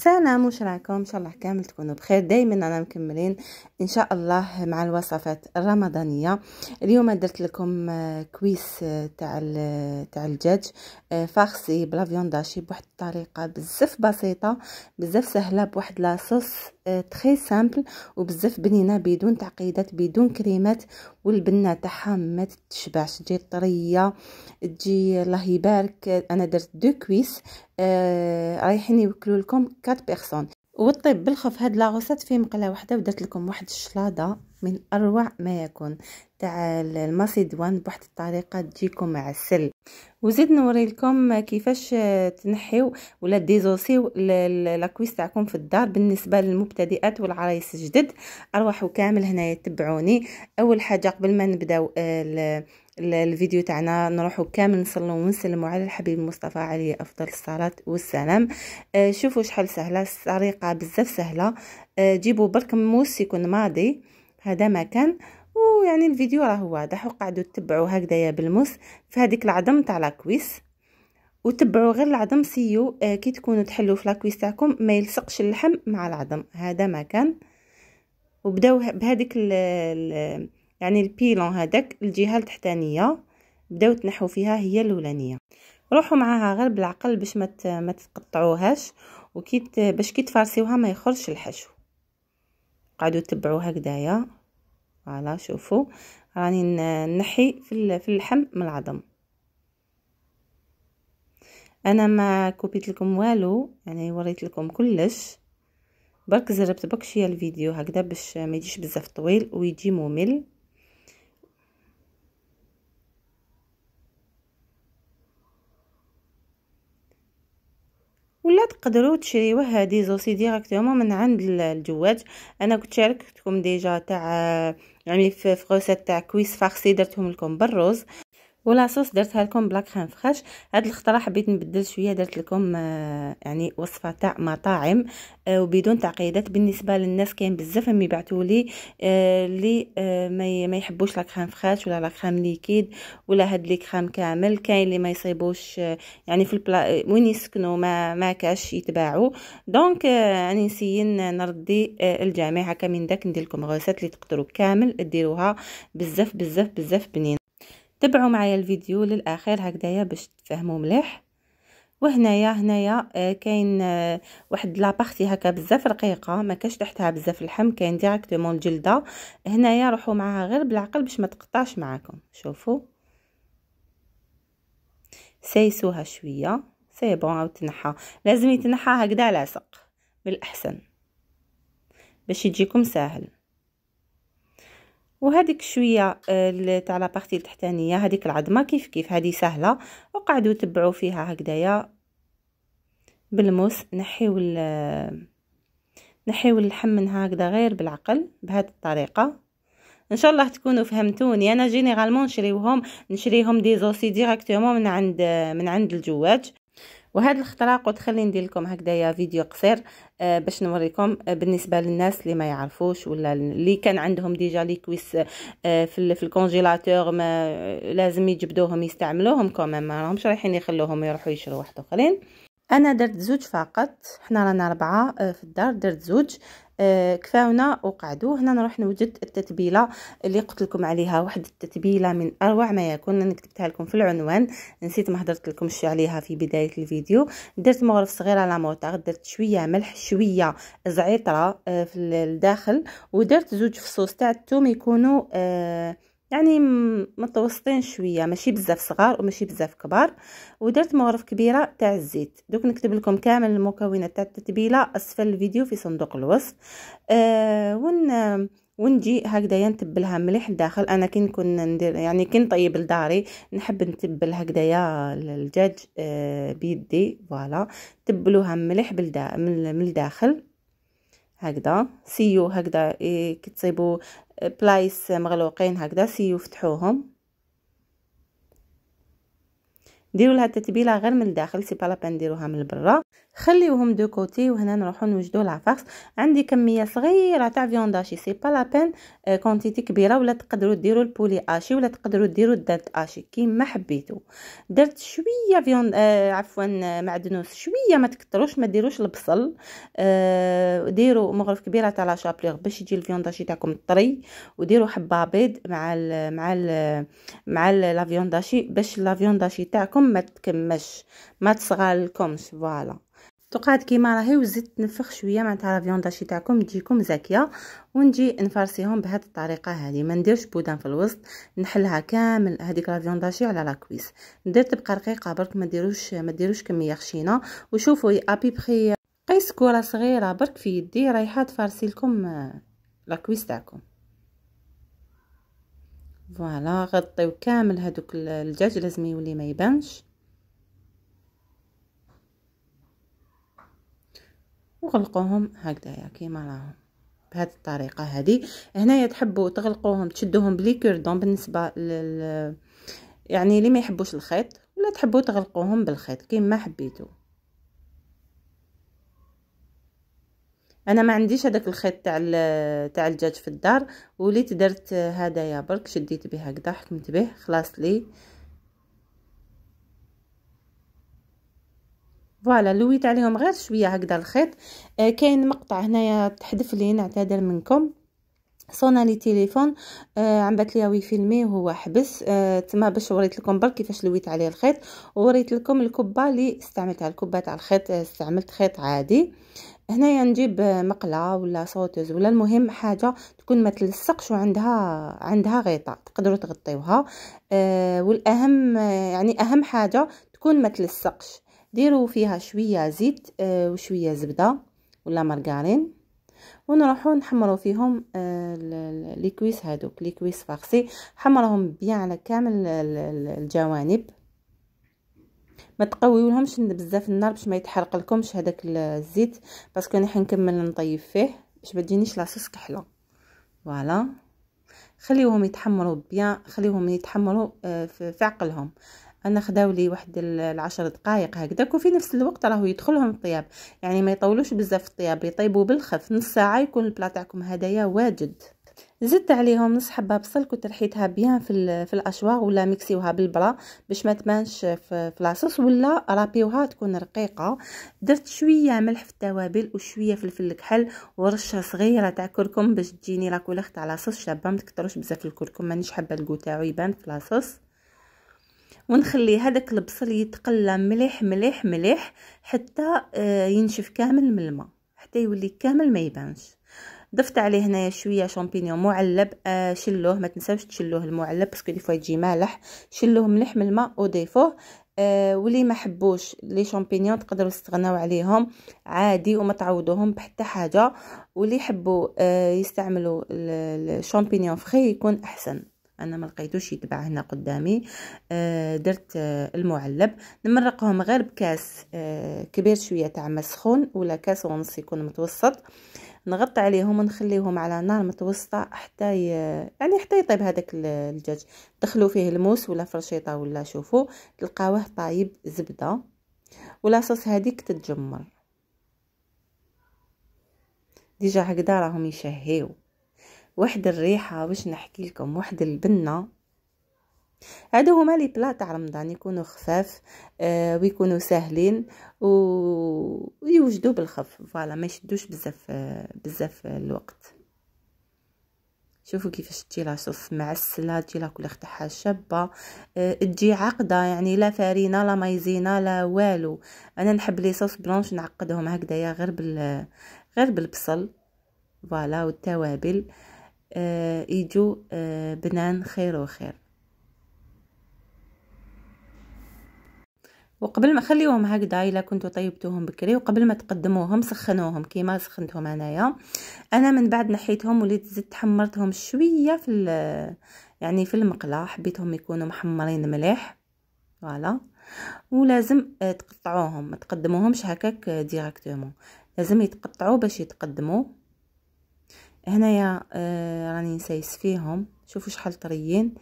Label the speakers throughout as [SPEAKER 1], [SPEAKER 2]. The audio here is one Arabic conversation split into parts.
[SPEAKER 1] سلام وش رايكم ان شاء الله كامل تكونوا بخير دائما انا مكملين ان شاء الله مع الوصفات الرمضانيه اليوم درت لكم آه، كويس آه، تاع آه، تاع الدجاج فاخسي بلا داشي بواحد الطريقه بزاف بسيطه بزاف سهله بواحد لاصوص تخي آه، سامبل وبزاف بنينه بدون تعقيدات بدون كريمات والبنه تاعها ما تتشبعش تجي طريه تجي الله يبارك انا درت دو كويس آه رايحين يوكلوا لكم 4 بيرسون والطيب بالخف هاد لاغوسات فيه مقله وحده ودرت لكم واحد الشلاضه من أروع ما يكون تاع الماسيدوان بواحد الطريقة تجيكم عسل وزيد نوري لكم كيفاش تنحيو ولا ديزوسيو لاكويس تاعكم في الدار بالنسبة للمبتدئات والعرايس الجدد ارواحو كامل هنايا تبعوني أول حاجة قبل ما نبداو آه، الفيديو تاعنا نروحو كامل نصلو ونسلمو على الحبيب مصطفى عليه افضل الصلاه والسلام آه، شوفوا شحال سهله الطريقه بزاف سهله آه، جيبوا برك موس يكون ماضي هذا مكان ويعني الفيديو راه واضح وقعدوا تبعوا هكذايا بالمس في هذيك العظم تاع لاكويس وتبعوا غير العظم سيو آه، كي تكونوا تحلوا في لاكويس تاعكم ما يلصقش اللحم مع العظم هذا مكان وبداو بهذيك يعني البيلون هذاك الجهه التحتانيه بداو تنحوا فيها هي الاولانيه روحوا معاها غير بالعقل باش ما ما تقطعوهاش وكي باش كي تفارسيوها ما يخرجش الحشو قعدوا تبعوا هكذايا فوالا شوفوا راني نحي في اللحم من العظم انا ما كوبيت لكم والو يعني وريت لكم كلش برك زربت بكشي الفيديو هكذا باش ما يجيش بزاف طويل ويجي ممل ولا تقدروا تشريوه زوسي ديريكتومون من عند الجواج انا كنت شاركتكم ديجا تاع عملي يعني في فغوسات تاع كويس فارسي درتهم لكم بالرز ولاصوص درتها لكم بلاك خام فخاش هاد الخطره حبيت نبدل شويه درت لكم آه، يعني وصفه تاع مطاعم آه، وبدون تعقيدات بالنسبه للناس كاين بزاف مي يبعثوا لي اللي آه،, آه ما يحبوش لا كريم فخاش ولا لا كريم ليكيد ولا هاد لي كريم كامل كاين اللي ما يصيبوش يعني في البلا وين يسكنوا ما ما كاش يتباعوا دونك يعني نسيي نردي آه الجميع هكا من داك ندير لكم غوسات اللي تقدروا كامل ديروها بزاف بزاف بزاف بنين تبعوا معايا الفيديو للاخير هكذايا باش تفهموا مليح وهنايا هنايا آه، كاين آه، واحد واحد بارتي هكا بزاف رقيقه ما كاش تحتها بزاف اللحم كاين ديريكتومون الجلده هنايا روحوا معاها غير بالعقل باش ما تقطعش معاكم شوفوا سايسوها شويه سي بون عاود تنحى لازم يتنحى هكذا لاصق بالاحسن باش يجيكم ساهل وهذيك شويه آه، تاع بارتي التحتانيه هذيك العظمه كيف كيف هذه سهله وقعدوا تبعوا فيها هكذايا بالموس نحيو آه، نحيو اللحم منها هكذا غير بالعقل بهذه الطريقه ان شاء الله تكونوا فهمتوني انا جينيرالمون نشريوهم نشريهم دي زوسي ديريكتومون من عند آه، من عند الجواج وهذا الاختراق قلت خلي ندير لكم هكذايا فيديو قصير آه باش نوريكم آه، بالنسبه للناس اللي ما يعرفوش ولا اللي كان عندهم ديجا ليكويس آه في, في الكونجيلاتور ما لازم يجبدوهم يستعملوهم كمان ما راهمش رايحين يخلوهم يروحوا يشرو واحد اخرين انا درت زوج فقط حنا رانا اربعه آه، في الدار درت زوج آه كفاونا وقعدو هنا نروح نوجد التتبيله اللي قلت لكم عليها واحد التتبيله من اروع ما يكون انا كتبتها لكم في العنوان نسيت ما هضرت شي عليها في بدايه الفيديو درت مغرف صغير على موطاغ درت شويه ملح شويه زعتره آه في الداخل ودرت زوج فصوص تاع الثوم يكونوا آه يعني متوسطين شويه ماشي بزاف صغار وماشي بزاف كبار ودرت مغرف كبيره تاع الزيت دوك نكتب لكم كامل المكونات تاع التتبيله اسفل الفيديو في صندوق الوصف آه ون ونجي هكذايا نتبلها مليح الداخل انا كي نكون ندير يعني كي نطيب لداري نحب نتبل هكذايا الدجاج آه بيدي فوالا تبلوها مليح بالدا من الداخل هكذا سيو هكذا إيه كتصيبوا آه، بلايص آه، مغلوقين هكذا سيو فتحوهم ديروا لها التتبيله غير من الداخل سي با لابان ديروها من برا خليوهم دو كوتي وهنا نروحو نوجدو لافاكس عندي كميه صغيره تاع فيونداشي سي با لا بين كونتيتي آه، كبيره ولا تقدروا ديروا البولي اشي ولا تقدروا ديروا الدرت اشي كيما حبيتو درت شويه فيون آه عفوا آه، معدنوس شويه ما تكتروش ما ديروش البصل آه ديروا مغرف كبيره تاع لا شابليغ باش يجي الفيونداشي تاعكم طري وديروا حبه بيض مع الـ مع الـ مع لا فيونداشي باش لا فيونداشي تاعكم ما تكمش ما تصغالكمش لكمش فوالا تقعد كيما راهي وزيد تنفخ شويه معناتها الفيونداشي تاعكم تجيكم زاكيه ونجي نفرسيهم بهاد الطريقه هذه ما نديرش بودان في الوسط نحلها كامل هذيك الفيونداشي على لاكويس ندير تبقى رقيقه برك ما ديروش ما ديروش كميه خشينه وشوفوا بخي قيس كره صغيره برك في يدي رايحه تفرسي لكم آه، لاكويس تاعكم فوالا غطيو كامل هذوك الدجاج لازم يولي ما يبانش وغلقوهم هكذا كيما راهم بهذه الطريقه هذه هنايا تحبوا تغلقوهم تشدوهم بليكوردون بالنسبه لل يعني اللي ما يحبوش الخيط ولا تحبوا تغلقوهم بالخيط كيما حبيتو انا ما عنديش هذاك الخيط تاع تاع الدجاج في الدار وليت درت هذايا برك شديت به هكذا حكمت به خلاص لي فوالا لويت عليهم غير شويه هكذا الخيط آه كاين مقطع هنايا تحذف لي نعتذر منكم صونا لي تليفون آه عم بات ليا فيلمي وهو حبس آه تما باش وريت لكم برك كيفاش لويت عليه الخيط وريت لكم الكبه اللي استعملتها الكبه تاع الخيط آه، استعملت خيط عادي هنايا نجيب آه، مقله ولا صوتوز ولا المهم حاجه تكون ما تلصقش وعندها عندها غطاء تقدروا تغطيوها آه والاهم آه، يعني اهم حاجه تكون ما تلصقش ديروا فيها شويه زيت آه، وشويه زبده ولا مرقارين ونروحوا نحمروا فيهم آه، ليكويس هادوك ليكويس فاخسي حمرهم بيان على كامل الجوانب ما تقويولهمش بزاف النار باش ما يتحرق لكمش هذاك الزيت باسكو انا حنكمل نطيب فيه باش ما تجينيش لاصوص كحله فوالا خليوهم يتحمروا بيان خليوهم يتحمروا آه، في عقلهم انا خداو لي واحد العشر دقائق هكذاك وفي نفس الوقت راهو يدخلهم الطياب يعني ما يطولوش بزاف الطياب يطيبوا بالخف نص ساعه يكون البلا تاعكم هدايا واجد زدت عليهم نص حبه بصل كنت رحيتها بيان في في الاشواغ ولا ميكسيوها بالبرا باش ما تبانش في لاصوص ولا رابيوها تكون رقيقه درت شويه ملح في التوابل وشويه فلفل الكحل ورشه صغيره تاع كركم باش تجيني لاكوليخ تاع لاصوص شابه ما تكثروش بزاف الكركم مانيش حابه الكو تاعو يبان في لاصوص ونخلي هذاك البصل يتقلى مليح مليح مليح حتى آه، ينشف كامل من الماء حتى يولي كامل ما يبانش ضفت عليه هنايا شويه شامبينيون معلب آه، شلوه ما تنساوش تشلوه المعلب باسكو دي فوا يجي مالح شلوه مليح من الماء وضيفوه آه واللي ما حبوش لي شامبينيون تقدروا تستغناو عليهم عادي وما تعوضوهم بحتى حاجه واللي يحبوا آه، يستعملوا الشامبينيون فخي يكون احسن انا ما لقيتوش يتباع هنا قدامي آه درت آه المعلب نمرقهم غير بكاس آه كبير شويه تاع ما سخون ولا كاس ونص يكون متوسط نغطي عليهم ونخليهم على نار متوسطه حتى ي... يعني حتى يطيب هذاك الدجاج دخلوا فيه الموس ولا فرشيطه ولا شوفوا تلقاوه طايب زبده ولا صوص هذيك تتجمر ديجا هكذا راهم يشهيو واحد الريحة واش نحكي لكم واحد البنة هادو هما لي بلا تاع رمضان يكونوا خفاف آه ويكونوا ساهلين و... ويوجدوا بالخف فوالا ما يشدوش بزاف آه بزاف الوقت شوفوا كيفاش تجي لاصوص معسله تجي لا كل تاعها شابه أه تجي عقده يعني لا فارينه لا مايزينه لا والو انا نحب لي صوص بلونش نعقدهم هكذايا غير بال غير بالبصل فوالا والتوابل آه، يجو آه، بنان خير وخير وقبل ما خليوهم هكذا الا كنتو طيبتوهم بكري وقبل ما تقدموهم سخنوهم كيما سخنتهم انايا انا من بعد نحيتهم وليت زدت حمرتهم شويه في يعني في المقله حبيتهم يكونوا محمرين مليح فوالا ولازم آه، تقطعوهم ما تقدموهمش هكاك ديريكتومون لازم يتقطعوا باش يتقدموا هنايا آه راني نسايس فيهم شوفوا شحال طريين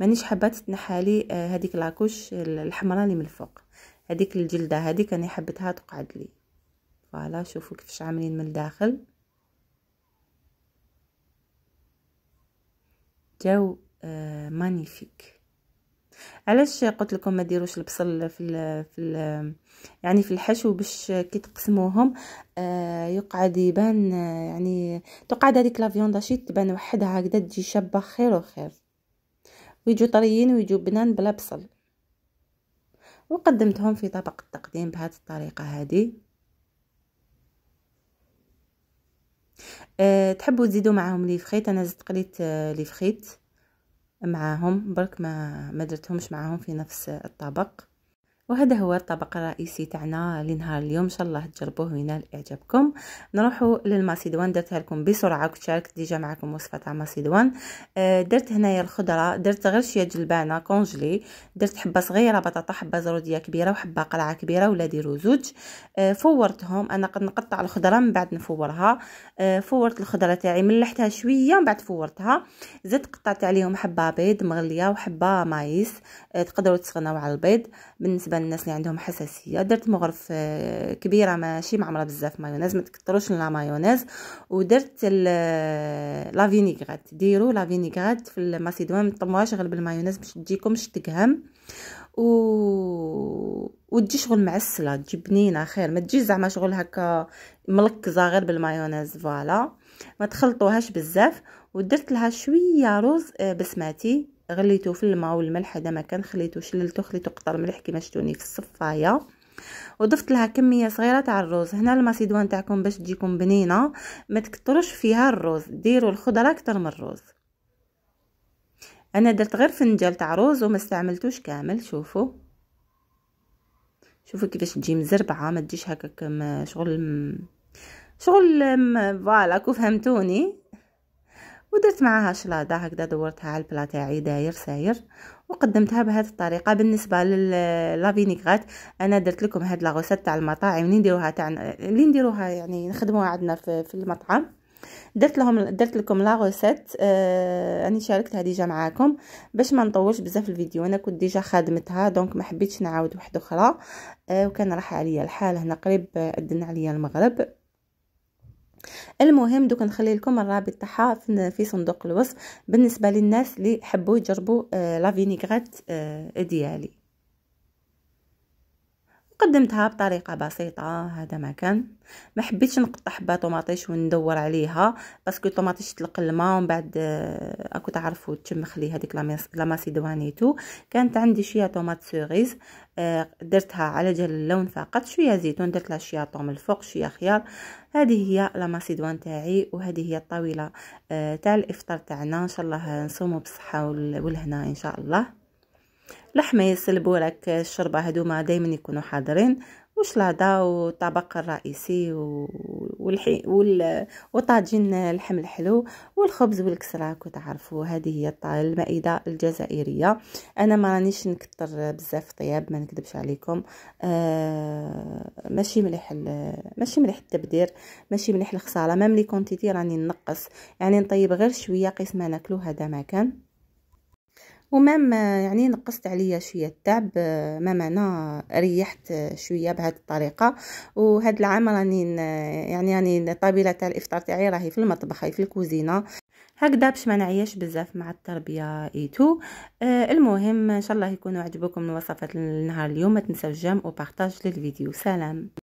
[SPEAKER 1] مانيش حابه تنحالي آه هذيك لاكوش الحمراء اللي من الفوق هذيك الجلده هذيك انا حبتها تقعد لي فوالا شوفوا كيفاش عاملين من الداخل جو آه مانيفيك علاش قلت لكم ما ديروش البصل في ال في ال يعني في الحشو باش كي تقسموهم آه، يقعد يبان آه، يعني تقعد هذيك لا فيونداشي تبان وحدها هكذا تجي شابه خير وخير ويجوا طريين ويجوا بنان بلا بصل وقدمتهم في طبق التقديم بهذه الطريقه هذه أه تحبوا تزيدوا معاهم لي فخيت انا زدت قليت آه، لي فخيت معاهم برك ما ما درتهمش معاهم في نفس الطبق وهذا هو الطبق الرئيسي تاعنا لنهار اليوم ان شاء الله تجربوه وينال اعجابكم نروحوا للماسيدوان درتها لكم بسرعه كنت شاركت ديجا معكم وصفه تاع ماسيدوان آه، درت هنايا الخضره درت غير شويه جلبانه كونجلي درت حبه صغيره بطاطا حبه زروديه كبيره وحبه قلعه كبيره ديرو زوج آه، فورتهم انا قد نقطع الخضره من بعد نفورها آه، فورت الخضره تاعي ملحتها شويه من بعد فورتها زدت قطعت عليهم حبه بيض مغليه وحبه مايس تقدروا تسخنوا على البيض بالنسبه بالنسبه للناس اللي عندهم حساسيه درت مغرف آه، كبيره ماشي معمره بزاف مايونيز ما تكثروش لا مايونيز ودرت آه، لا فينيغريت ديروا لا فينيغريت في الماسيدوان ما تطموهاش غير بالمايونيز باش تجيكمش تقهم و وتجي شغل معسله تجي بنينه خير ما تجي زعما شغل هكا ملكزه غير بالمايونيز فوالا ما تخلطوهاش بزاف ودرت لها شويه روز آه، بسماتي غليته في الماء والملح هذا ما كان خليته شللته خليته قطر ملح كما شفتوني في الصفايه وضفت لها كميه صغيره تاع الرز هنا الماسيدوان تاعكم باش تجيكم بنينه ما تكتروش فيها الرز ديروا الخضره اكثر من الرز انا درت غير فنجال تاع رز وما استعملتوش كامل شوفوا شوفوا كيفاش تجي مزربعه ما تجيش هكاك شغل شغل فوالا كو فهمتوني ودرت معها شلاضة هكذا دورتها على البلا تاعي داير ساير وقدمتها بهذه الطريقه بالنسبه للافينيغات انا درت لكم هاد لاغوسات تاع المطاعم منين نديروها تاع اللي نديروها يعني نخدموها عندنا في, في المطعم درت لهم درت لكم غوسيت آه اني شاركتها ديجا معاكم باش ما نطولش بزاف الفيديو انا كنت ديجا خادمتها دونك ما حبيتش نعاود واحده اخرى آه وكان راح عليا الحال هنا قريب ادن عليا المغرب المهم دوك نخلي لكم الرابط تاعها في صندوق الوصف بالنسبه للناس اللي حبوا يجربوا آه لا فينيغريت آه ديالي قدمتها بطريقه بسيطه هذا ما كان ما حبيتش نقطع حبه طوماطيش وندور عليها باسكو الطوماطيش تلق الماء ومن بعد آه، اكو تعرفوا تشمخ لي هذيك لا ماسيدوانيتو كانت عندي شويه طوماط سوغيز آه، درتها على جال اللون فقط شويه زيتون درت لها شويه طوم الفوق شويه خيار هذه هي لا ماسيدوان تاعي وهذه هي الطاوله آه، تاع الافطار تاعنا ان شاء الله نصوموا بالصحه والهنا ان شاء الله لحمة يسلبوا لك الشربة هادوما دايما يكونوا حاضرين وشلاضة والطبق الرئيسي والحي وطاجين اللحم الحلو والخبز والكسراك وتعرفوا هذه هي المائدة الجزائرية أنا ما رانيش نكتر بزاف طياب ما نكذبش عليكم آه ماشي مليح ال... ماشي مليح التبدير ماشي مليح الخسارة مام لي كونتيتي راني نقص يعني نطيب غير شوية قيس ما ناكلو هذا ما كان ومام يعني نقصت عليا شويه التعب مام انا ريحت شويه بهذه الطريقه وهذا العام راني يعني يعني طابله تاع الافطار تاعي راهي في المطبخ هي في الكوزينه هكذا باش ما نعيش بزاف مع التربيه ايتو آه المهم ان شاء الله يكونوا عجبكم الوصفات لنهار اليوم ما تنساوش جام وبارطاج للفيديو سلام